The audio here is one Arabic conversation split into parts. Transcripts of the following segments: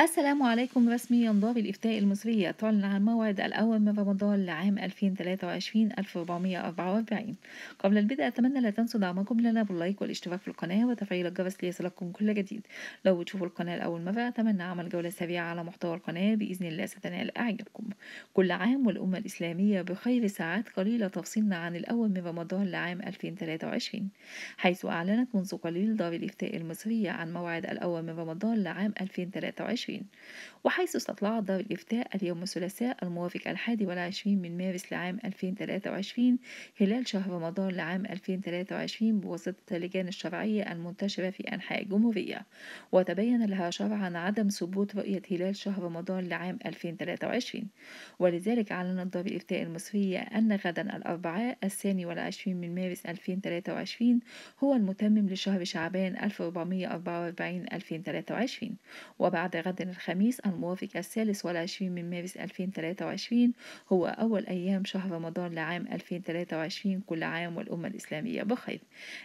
السلام عليكم رسمي ينضوي الإفتاء المصرية تعلن عن موعد الأول من رمضان لعام 2023 1444 قبل البدء أتمنى لا تنسوا دعمكم لنا باللايك والاشتراك في القناة وتفعيل الجرس ليصلكم كل جديد لو بتشوفوا القناة لأول مرة أتمنى عمل جولة سريعة على محتوى القناة بإذن الله ستنال أعجابكم كل عام والأمة الإسلامية بخير ساعات قليلة تفصيلنا عن الأول من رمضان لعام 2023 حيث أعلنت منذ قليل دار الإفتاء المصرية عن موعد الأول من رمضان لعام 2023 2020 وحيث استطلعت دار الإفتاء اليوم الثلاثاء الموافق الحادي والعشرين من مارس لعام 2023 خلال شهر رمضان لعام 2023 بواسطة اللجان الشرعية المنتشرة في أنحاء الجمهورية وتبين لها شرعا عدم ثبوت رؤية هلال شهر رمضان لعام 2023 ولذلك أعلنت دار الإفتاء المصرية أن غدا الأربعاء الثاني والعشرين من مارس 2023 هو المتمم لشهر شعبان 1444 2023 وبعد غد غدا الخميس الموافق الثالث والعشرين من مارس 2023 هو أول أيام شهر رمضان لعام 2023 كل عام والأمة الإسلامية بخير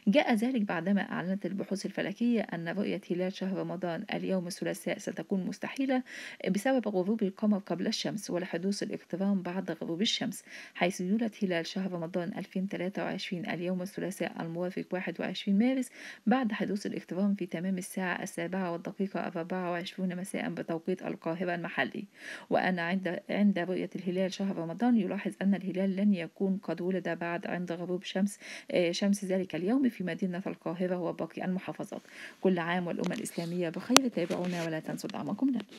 جاء ذلك بعدما أعلنت البحوث الفلكية أن رؤية هلال شهر رمضان اليوم الثلاثاء ستكون مستحيلة بسبب غروب القمر قبل الشمس ولحدوث الاقتران بعد غروب الشمس حيث يولد هلال شهر رمضان 2023 اليوم الثلاثاء الموافق 21 مارس بعد حدوث الاقتران في تمام الساعة السابعة والدقيقة 24 مساء بتوقيت القاهرة المحلي وأن عند عند رؤية الهلال شهر رمضان يلاحظ أن الهلال لن يكون قد ولد بعد عند غروب شمس آه، شمس ذلك اليوم في مدينة القاهرة وباقي المحافظات كل عام والأمة الإسلامية بخير تابعونا ولا تنسوا دعمكم لنا